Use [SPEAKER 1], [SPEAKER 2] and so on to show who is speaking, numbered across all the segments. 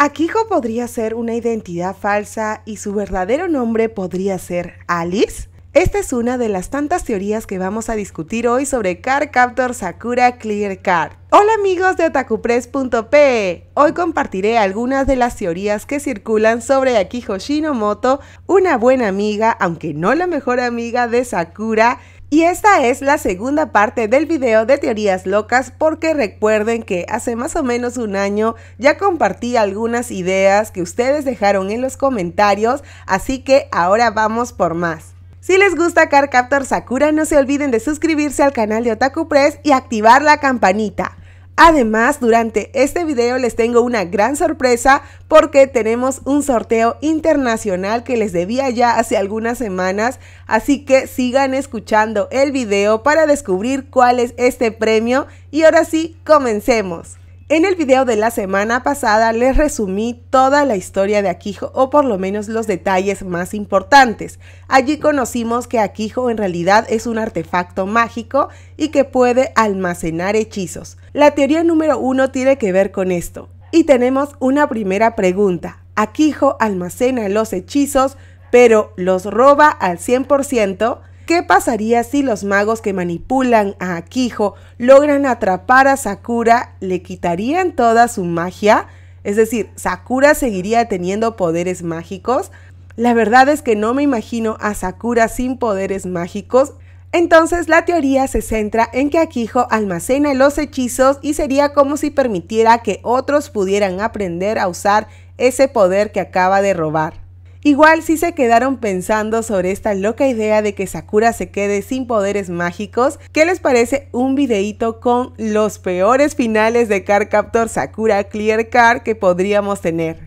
[SPEAKER 1] Akiko podría ser una identidad falsa y su verdadero nombre podría ser Alice. Esta es una de las tantas teorías que vamos a discutir hoy sobre Car Captor Sakura Clear Card. Hola amigos de otakupress.pe. Hoy compartiré algunas de las teorías que circulan sobre Akiho Shinomoto, una buena amiga, aunque no la mejor amiga de Sakura. Y esta es la segunda parte del video de teorías locas porque recuerden que hace más o menos un año ya compartí algunas ideas que ustedes dejaron en los comentarios, así que ahora vamos por más. Si les gusta Carcaptor Captor Sakura, no se olviden de suscribirse al canal de Otaku Press y activar la campanita. Además, durante este video les tengo una gran sorpresa porque tenemos un sorteo internacional que les debía ya hace algunas semanas, así que sigan escuchando el video para descubrir cuál es este premio y ahora sí, comencemos. En el video de la semana pasada les resumí toda la historia de Akijo o por lo menos los detalles más importantes. Allí conocimos que Akijo en realidad es un artefacto mágico y que puede almacenar hechizos. La teoría número uno tiene que ver con esto. Y tenemos una primera pregunta. Akijo almacena los hechizos, pero los roba al 100%. ¿Qué pasaría si los magos que manipulan a Akiho logran atrapar a Sakura? ¿Le quitarían toda su magia? Es decir, ¿Sakura seguiría teniendo poderes mágicos? La verdad es que no me imagino a Sakura sin poderes mágicos. Entonces la teoría se centra en que Akiho almacena los hechizos y sería como si permitiera que otros pudieran aprender a usar ese poder que acaba de robar. Igual si se quedaron pensando sobre esta loca idea de que Sakura se quede sin poderes mágicos. ¿Qué les parece un videíto con los peores finales de Cardcaptor Sakura Clear Card que podríamos tener?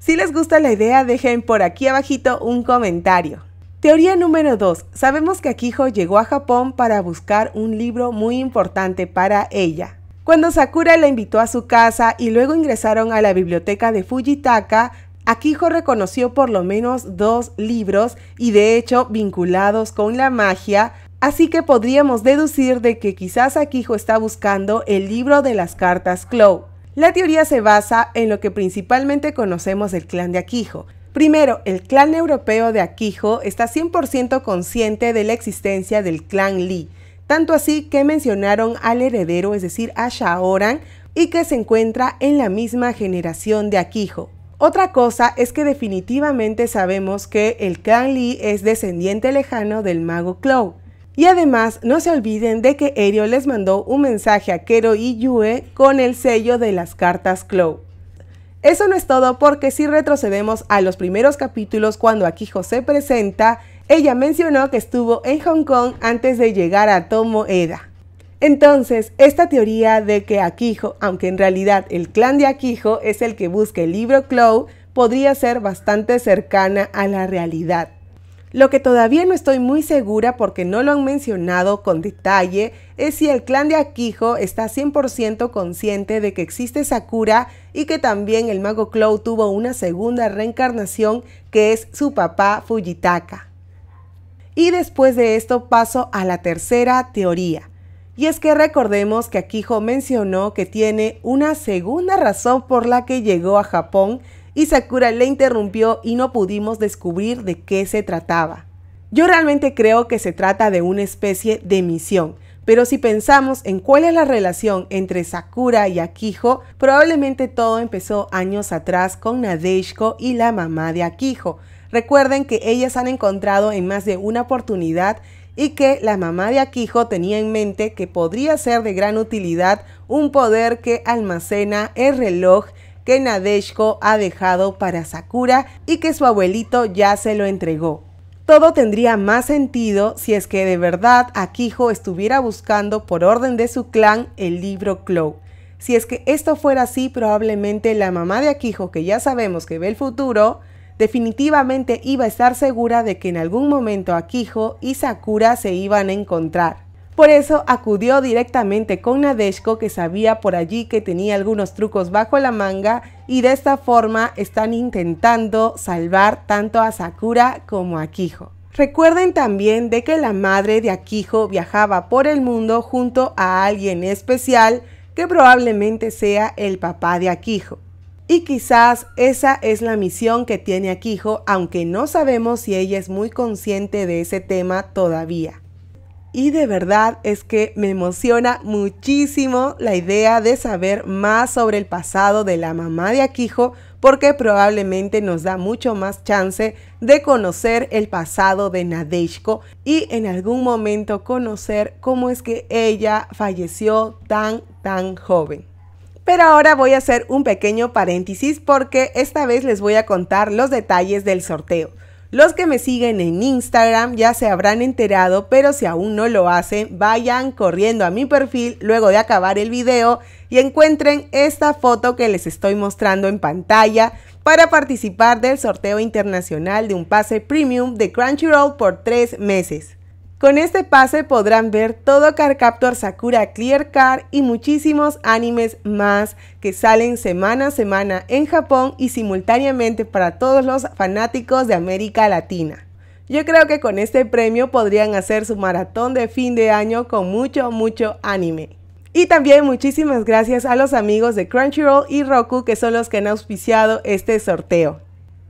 [SPEAKER 1] Si les gusta la idea, dejen por aquí abajito un comentario. Teoría número 2. Sabemos que Akiho llegó a Japón para buscar un libro muy importante para ella. Cuando Sakura la invitó a su casa y luego ingresaron a la biblioteca de Fujitaka, Akiho reconoció por lo menos dos libros y de hecho vinculados con la magia, así que podríamos deducir de que quizás Akiho está buscando el libro de las cartas Clow. La teoría se basa en lo que principalmente conocemos del clan de Akiho. Primero, el clan europeo de Akiho está 100% consciente de la existencia del clan Lee, tanto así que mencionaron al heredero, es decir, a Shaoran, y que se encuentra en la misma generación de Akiho. Otra cosa es que definitivamente sabemos que el Clan Lee es descendiente lejano del mago Clow. Y además, no se olviden de que Erio les mandó un mensaje a Kero y Yue con el sello de las cartas Clow. Eso no es todo porque si retrocedemos a los primeros capítulos cuando aquí se presenta, ella mencionó que estuvo en Hong Kong antes de llegar a Tomo Eda. Entonces, esta teoría de que Aquijo, aunque en realidad el clan de Aquijo es el que busca el libro Clow, podría ser bastante cercana a la realidad. Lo que todavía no estoy muy segura porque no lo han mencionado con detalle es si el clan de Akijo está 100% consciente de que existe Sakura y que también el mago Clow tuvo una segunda reencarnación que es su papá Fujitaka. Y después de esto paso a la tercera teoría. Y es que recordemos que Akijo mencionó que tiene una segunda razón por la que llegó a Japón y Sakura le interrumpió y no pudimos descubrir de qué se trataba. Yo realmente creo que se trata de una especie de misión, pero si pensamos en cuál es la relación entre Sakura y Akijo, probablemente todo empezó años atrás con Nadeshiko y la mamá de Akijo. Recuerden que ellas han encontrado en más de una oportunidad y que la mamá de Aquijo tenía en mente que podría ser de gran utilidad un poder que almacena el reloj que Nadeshiko ha dejado para Sakura y que su abuelito ya se lo entregó. Todo tendría más sentido si es que de verdad Akijo estuviera buscando por orden de su clan el libro Clow. Si es que esto fuera así, probablemente la mamá de Akiho, que ya sabemos que ve el futuro, definitivamente iba a estar segura de que en algún momento Akiho y Sakura se iban a encontrar. Por eso acudió directamente con Nadeshko que sabía por allí que tenía algunos trucos bajo la manga y de esta forma están intentando salvar tanto a Sakura como a Akijo. Recuerden también de que la madre de Akiho viajaba por el mundo junto a alguien especial que probablemente sea el papá de Akiho y quizás esa es la misión que tiene Akijo, aunque no sabemos si ella es muy consciente de ese tema todavía. Y de verdad es que me emociona muchísimo la idea de saber más sobre el pasado de la mamá de Akijo, porque probablemente nos da mucho más chance de conocer el pasado de Nadeshko y en algún momento conocer cómo es que ella falleció tan, tan joven. Pero ahora voy a hacer un pequeño paréntesis porque esta vez les voy a contar los detalles del sorteo. Los que me siguen en Instagram ya se habrán enterado, pero si aún no lo hacen, vayan corriendo a mi perfil luego de acabar el video y encuentren esta foto que les estoy mostrando en pantalla para participar del sorteo internacional de un pase premium de Crunchyroll por tres meses. Con este pase podrán ver todo Carcaptor Sakura Clear Card y muchísimos animes más que salen semana a semana en Japón y simultáneamente para todos los fanáticos de América Latina. Yo creo que con este premio podrían hacer su maratón de fin de año con mucho, mucho anime. Y también muchísimas gracias a los amigos de Crunchyroll y Roku que son los que han auspiciado este sorteo.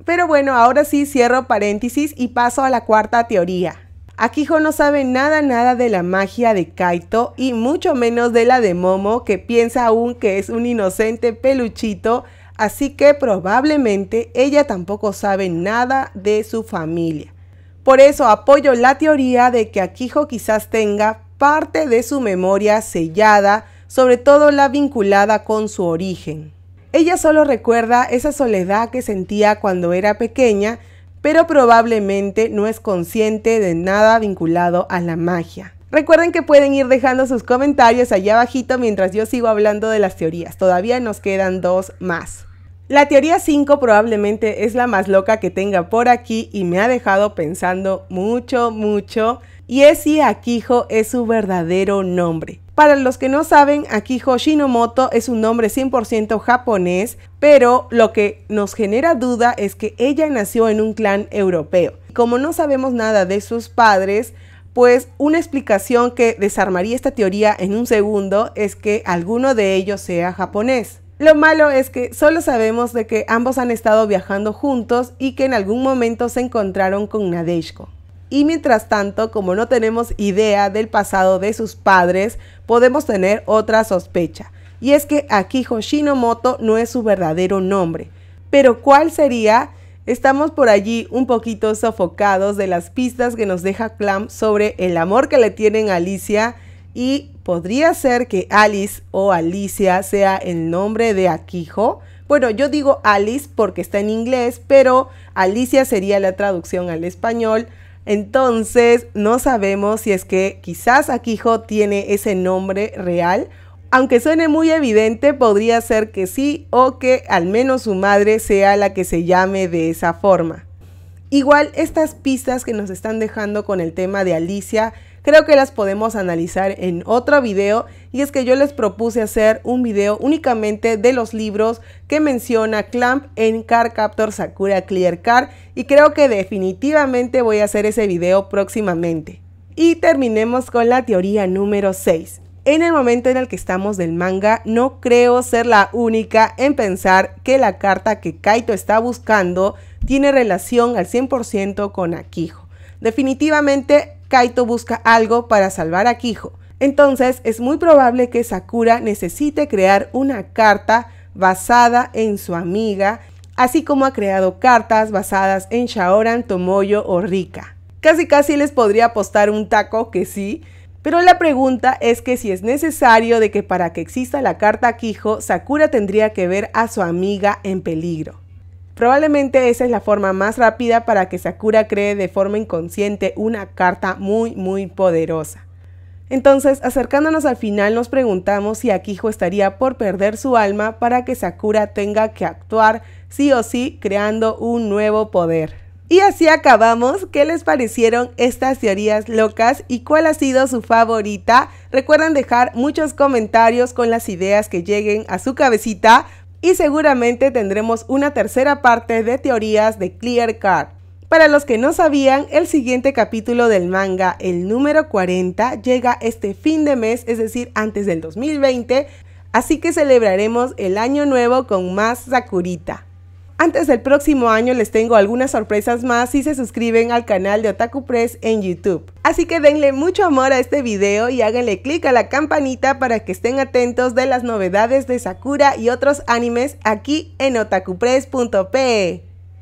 [SPEAKER 1] Pero bueno, ahora sí cierro paréntesis y paso a la cuarta teoría. Akiho no sabe nada nada de la magia de Kaito y mucho menos de la de Momo, que piensa aún que es un inocente peluchito, así que probablemente ella tampoco sabe nada de su familia. Por eso apoyo la teoría de que Akiho quizás tenga parte de su memoria sellada, sobre todo la vinculada con su origen. Ella solo recuerda esa soledad que sentía cuando era pequeña, pero probablemente no es consciente de nada vinculado a la magia. Recuerden que pueden ir dejando sus comentarios allá abajito mientras yo sigo hablando de las teorías. Todavía nos quedan dos más. La teoría 5 probablemente es la más loca que tenga por aquí y me ha dejado pensando mucho, mucho, y es si Akiho es su verdadero nombre. Para los que no saben, Akiho Shinomoto es un nombre 100% japonés, pero lo que nos genera duda es que ella nació en un clan europeo. Como no sabemos nada de sus padres, pues una explicación que desarmaría esta teoría en un segundo es que alguno de ellos sea japonés. Lo malo es que solo sabemos de que ambos han estado viajando juntos y que en algún momento se encontraron con Nadeshko. Y mientras tanto, como no tenemos idea del pasado de sus padres, podemos tener otra sospecha. Y es que aquí Shinomoto no es su verdadero nombre. Pero ¿cuál sería? Estamos por allí un poquito sofocados de las pistas que nos deja Clam sobre el amor que le tienen a Alicia y ¿Podría ser que Alice o Alicia sea el nombre de Aquijo. Bueno, yo digo Alice porque está en inglés, pero Alicia sería la traducción al español. Entonces, no sabemos si es que quizás Aquijo tiene ese nombre real. Aunque suene muy evidente, podría ser que sí o que al menos su madre sea la que se llame de esa forma. Igual estas pistas que nos están dejando con el tema de Alicia creo que las podemos analizar en otro video y es que yo les propuse hacer un video únicamente de los libros que menciona Clamp en Car Captor Sakura Clear Car y creo que definitivamente voy a hacer ese video próximamente. Y terminemos con la teoría número 6. En el momento en el que estamos del manga, no creo ser la única en pensar que la carta que Kaito está buscando tiene relación al 100% con Akijo. Definitivamente Kaito busca algo para salvar a Kijo. Entonces es muy probable que Sakura necesite crear una carta basada en su amiga, así como ha creado cartas basadas en Shaoran, Tomoyo o Rika. Casi casi les podría apostar un taco que sí, pero la pregunta es que si es necesario de que para que exista la carta Kijo, Sakura tendría que ver a su amiga en peligro. Probablemente esa es la forma más rápida para que Sakura cree de forma inconsciente una carta muy muy poderosa. Entonces, acercándonos al final, nos preguntamos si Akijo estaría por perder su alma para que Sakura tenga que actuar sí o sí creando un nuevo poder. Y así acabamos. ¿Qué les parecieron estas teorías locas y cuál ha sido su favorita? Recuerden dejar muchos comentarios con las ideas que lleguen a su cabecita y seguramente tendremos una tercera parte de teorías de Clear Card. Para los que no sabían, el siguiente capítulo del manga, el número 40, llega este fin de mes, es decir, antes del 2020, así que celebraremos el año nuevo con más Sakurita. Antes del próximo año les tengo algunas sorpresas más si se suscriben al canal de Otaku Press en YouTube. Así que denle mucho amor a este video y háganle clic a la campanita para que estén atentos de las novedades de Sakura y otros animes aquí en otakupress.pe.